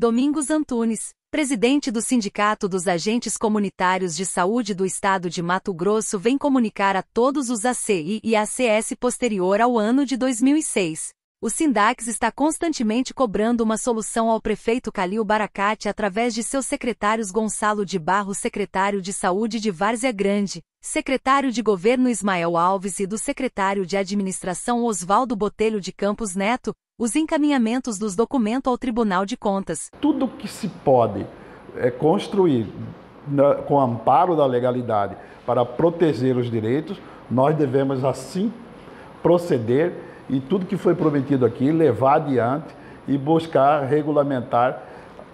Domingos Antunes, presidente do Sindicato dos Agentes Comunitários de Saúde do Estado de Mato Grosso, vem comunicar a todos os ACI e ACS posterior ao ano de 2006. O Sindax está constantemente cobrando uma solução ao prefeito Calil Baracate através de seus secretários Gonçalo de Barro, secretário de Saúde de Várzea Grande, secretário de Governo Ismael Alves e do secretário de Administração Oswaldo Botelho de Campos Neto, os encaminhamentos dos documentos ao Tribunal de Contas. Tudo que se pode é, construir na, com amparo da legalidade para proteger os direitos, nós devemos assim proceder e tudo que foi prometido aqui levar adiante e buscar regulamentar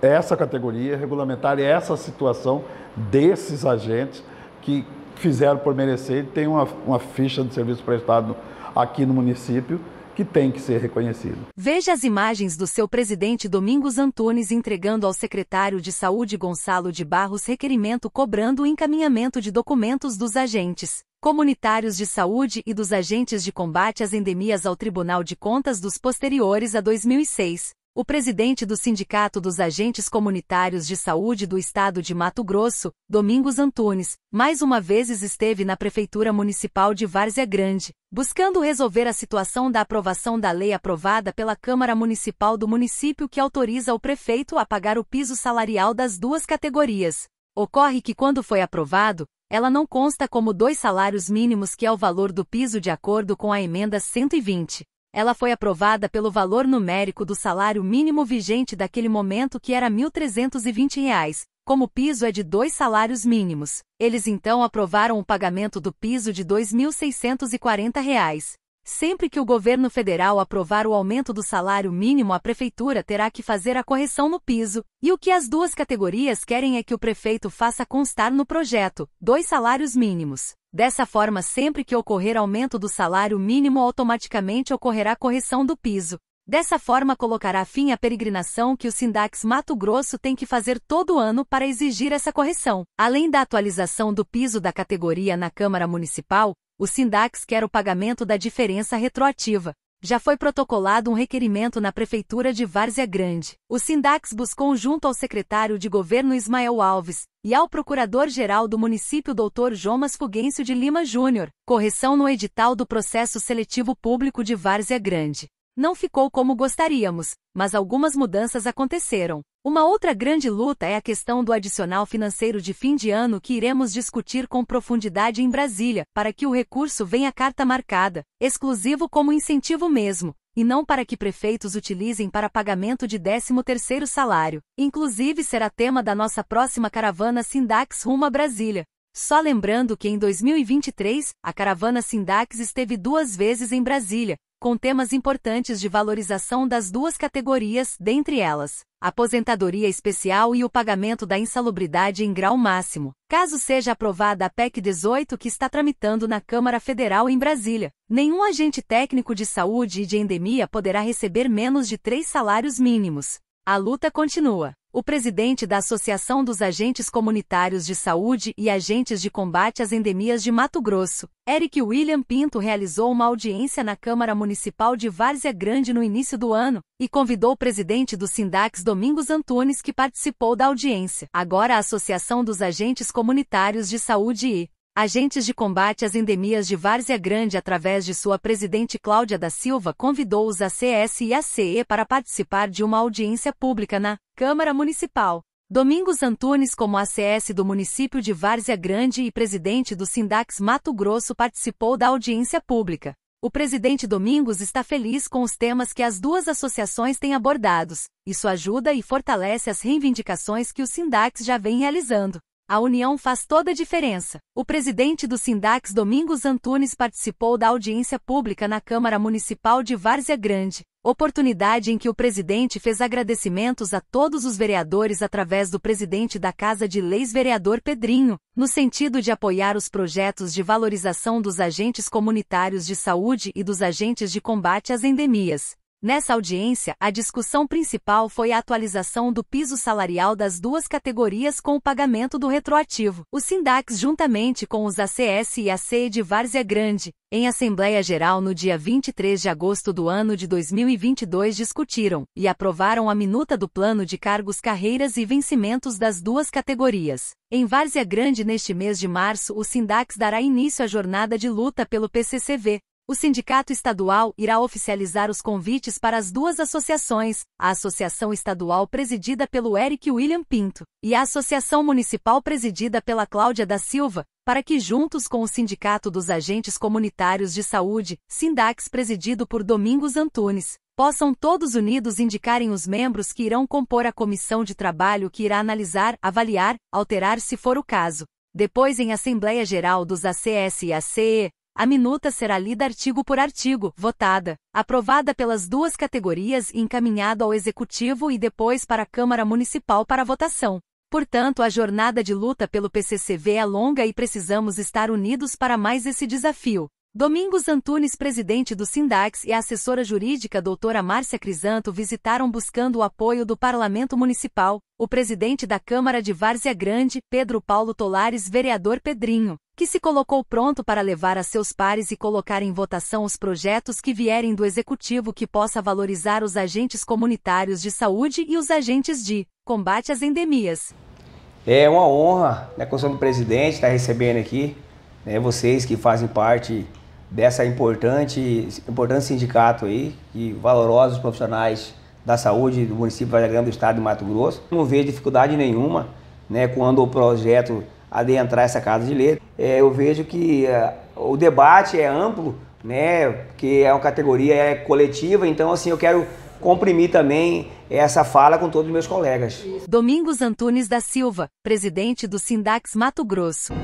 essa categoria, regulamentar essa situação desses agentes que fizeram por merecer e têm uma, uma ficha de serviço prestado aqui no município que tem que ser reconhecido. Veja as imagens do seu presidente Domingos Antunes entregando ao secretário de Saúde Gonçalo de Barros requerimento cobrando o encaminhamento de documentos dos agentes comunitários de saúde e dos agentes de combate às endemias ao Tribunal de Contas dos posteriores a 2006, o presidente do Sindicato dos Agentes Comunitários de Saúde do Estado de Mato Grosso, Domingos Antunes, mais uma vez esteve na Prefeitura Municipal de Várzea Grande, buscando resolver a situação da aprovação da lei aprovada pela Câmara Municipal do município que autoriza o prefeito a pagar o piso salarial das duas categorias. Ocorre que quando foi aprovado, ela não consta como dois salários mínimos que é o valor do piso de acordo com a emenda 120 ela foi aprovada pelo valor numérico do salário mínimo vigente daquele momento que era R$ 1.320, reais, como o piso é de dois salários mínimos. Eles então aprovaram o pagamento do piso de R$ 2.640, reais, Sempre que o governo federal aprovar o aumento do salário mínimo, a prefeitura terá que fazer a correção no piso, e o que as duas categorias querem é que o prefeito faça constar no projeto dois salários mínimos. Dessa forma, sempre que ocorrer aumento do salário mínimo, automaticamente ocorrerá correção do piso. Dessa forma, colocará fim à peregrinação que o Sindax Mato Grosso tem que fazer todo ano para exigir essa correção. Além da atualização do piso da categoria na Câmara Municipal, o Sindax quer o pagamento da diferença retroativa. Já foi protocolado um requerimento na Prefeitura de Várzea Grande. O Sindax buscou junto ao secretário de Governo Ismael Alves e ao Procurador-Geral do município Dr. Jomas Fugêncio de Lima Júnior, correção no edital do processo seletivo público de Várzea Grande. Não ficou como gostaríamos, mas algumas mudanças aconteceram. Uma outra grande luta é a questão do adicional financeiro de fim de ano que iremos discutir com profundidade em Brasília, para que o recurso venha carta marcada, exclusivo como incentivo mesmo, e não para que prefeitos utilizem para pagamento de 13º salário. Inclusive será tema da nossa próxima caravana Sindax rumo a Brasília. Só lembrando que em 2023, a caravana Sindax esteve duas vezes em Brasília, com temas importantes de valorização das duas categorias, dentre elas, aposentadoria especial e o pagamento da insalubridade em grau máximo, caso seja aprovada a PEC 18 que está tramitando na Câmara Federal em Brasília. Nenhum agente técnico de saúde e de endemia poderá receber menos de três salários mínimos. A luta continua o presidente da Associação dos Agentes Comunitários de Saúde e Agentes de Combate às Endemias de Mato Grosso, Eric William Pinto, realizou uma audiência na Câmara Municipal de Várzea Grande no início do ano e convidou o presidente do Sindax Domingos Antunes que participou da audiência. Agora a Associação dos Agentes Comunitários de Saúde e agentes de combate às endemias de Várzea Grande através de sua presidente Cláudia da Silva convidou-os ACS e ACE para participar de uma audiência pública na Câmara Municipal. Domingos Antunes como ACS do município de Várzea Grande e presidente do Sindax Mato Grosso participou da audiência pública. O presidente Domingos está feliz com os temas que as duas associações têm abordados. Isso ajuda e fortalece as reivindicações que o Sindax já vem realizando. A união faz toda a diferença. O presidente do Sindax Domingos Antunes participou da audiência pública na Câmara Municipal de Várzea Grande, oportunidade em que o presidente fez agradecimentos a todos os vereadores através do presidente da Casa de Leis, vereador Pedrinho, no sentido de apoiar os projetos de valorização dos agentes comunitários de saúde e dos agentes de combate às endemias. Nessa audiência, a discussão principal foi a atualização do piso salarial das duas categorias com o pagamento do retroativo. O SINDAX, juntamente com os ACS e AC de Várzea Grande, em Assembleia Geral no dia 23 de agosto do ano de 2022, discutiram e aprovaram a minuta do plano de cargos, carreiras e vencimentos das duas categorias. Em Várzea Grande, neste mês de março, o SINDAX dará início à jornada de luta pelo PCCV, o Sindicato Estadual irá oficializar os convites para as duas associações, a Associação Estadual presidida pelo Eric William Pinto e a Associação Municipal presidida pela Cláudia da Silva, para que juntos com o Sindicato dos Agentes Comunitários de Saúde, Sindax presidido por Domingos Antunes, possam todos unidos indicarem os membros que irão compor a comissão de trabalho que irá analisar, avaliar, alterar se for o caso. Depois em Assembleia Geral dos ACS e ACE, a minuta será lida artigo por artigo, votada, aprovada pelas duas categorias e encaminhada ao Executivo e depois para a Câmara Municipal para votação. Portanto, a jornada de luta pelo PCCV é longa e precisamos estar unidos para mais esse desafio. Domingos Antunes, presidente do Sindax, e a assessora jurídica doutora Márcia Crisanto visitaram buscando o apoio do Parlamento Municipal, o presidente da Câmara de Várzea Grande, Pedro Paulo Tolares, vereador Pedrinho, que se colocou pronto para levar a seus pares e colocar em votação os projetos que vierem do executivo que possa valorizar os agentes comunitários de saúde e os agentes de combate às endemias. É uma honra, na né, condição do presidente, estar tá recebendo aqui né, vocês que fazem parte dessa importante, importante sindicato aí, e valorosos profissionais da saúde do município de Grande do Estado de Mato Grosso. Não vejo dificuldade nenhuma né, quando o projeto adentrar essa casa de letra. É, eu vejo que ah, o debate é amplo, né, que é uma categoria é coletiva, então assim eu quero comprimir também essa fala com todos os meus colegas. Domingos Antunes da Silva, presidente do Sindax Mato Grosso.